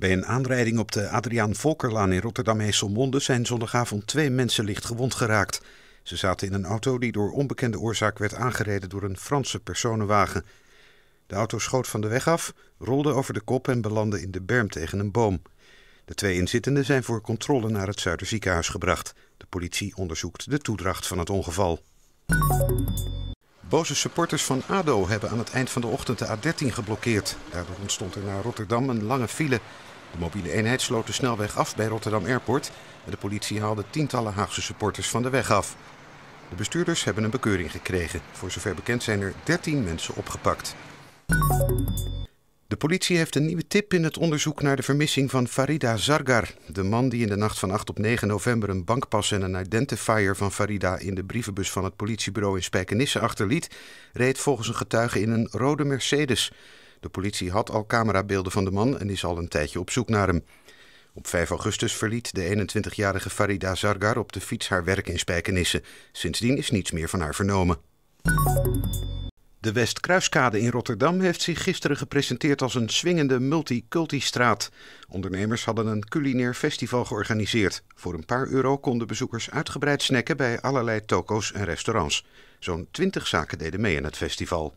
Bij een aanrijding op de Adriaan Volkerlaan in Rotterdam-Heesselmonde zijn zondagavond twee mensen licht gewond geraakt. Ze zaten in een auto die door onbekende oorzaak werd aangereden door een Franse personenwagen. De auto schoot van de weg af, rolde over de kop en belandde in de berm tegen een boom. De twee inzittenden zijn voor controle naar het Zuiderziekenhuis gebracht. De politie onderzoekt de toedracht van het ongeval. Boze supporters van ADO hebben aan het eind van de ochtend de A13 geblokkeerd. Daardoor ontstond er naar Rotterdam een lange file. De mobiele eenheid sloot de snelweg af bij Rotterdam Airport. En de politie haalde tientallen Haagse supporters van de weg af. De bestuurders hebben een bekeuring gekregen. Voor zover bekend zijn er 13 mensen opgepakt politie heeft een nieuwe tip in het onderzoek naar de vermissing van Farida Zargar. De man die in de nacht van 8 op 9 november een bankpas en een identifier van Farida in de brievenbus van het politiebureau in Spijkenisse achterliet, reed volgens een getuige in een rode Mercedes. De politie had al camerabeelden van de man en is al een tijdje op zoek naar hem. Op 5 augustus verliet de 21-jarige Farida Zargar op de fiets haar werk in Spijkenisse. Sindsdien is niets meer van haar vernomen. De Westkruiskade in Rotterdam heeft zich gisteren gepresenteerd als een swingende multiculti-straat. Ondernemers hadden een culinair festival georganiseerd. Voor een paar euro konden bezoekers uitgebreid snacken bij allerlei toko's en restaurants. Zo'n twintig zaken deden mee aan het festival.